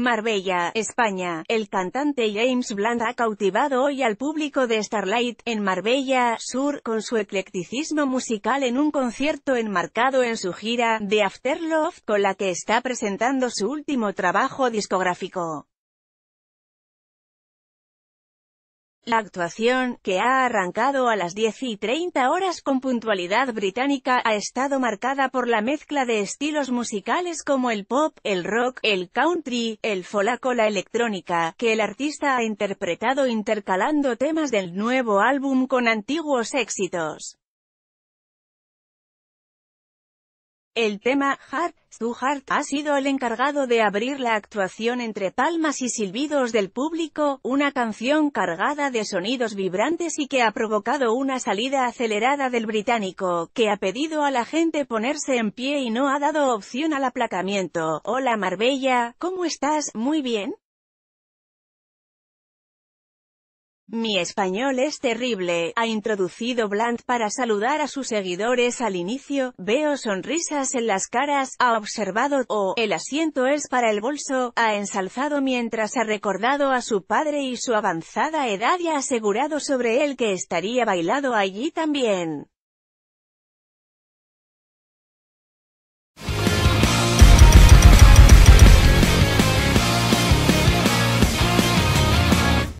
Marbella, España, el cantante James Blunt ha cautivado hoy al público de Starlight, en Marbella, Sur, con su eclecticismo musical en un concierto enmarcado en su gira, The Afterlove, con la que está presentando su último trabajo discográfico. La actuación, que ha arrancado a las diez y 30 horas con puntualidad británica, ha estado marcada por la mezcla de estilos musicales como el pop, el rock, el country, el folaco, la electrónica, que el artista ha interpretado intercalando temas del nuevo álbum con antiguos éxitos. El tema Heart, to Heart, ha sido el encargado de abrir la actuación entre palmas y silbidos del público, una canción cargada de sonidos vibrantes y que ha provocado una salida acelerada del británico, que ha pedido a la gente ponerse en pie y no ha dado opción al aplacamiento. Hola Marbella, ¿cómo estás? Muy bien. Mi español es terrible, ha introducido Bland para saludar a sus seguidores al inicio, veo sonrisas en las caras, ha observado, o, oh, el asiento es para el bolso, ha ensalzado mientras ha recordado a su padre y su avanzada edad y ha asegurado sobre él que estaría bailado allí también.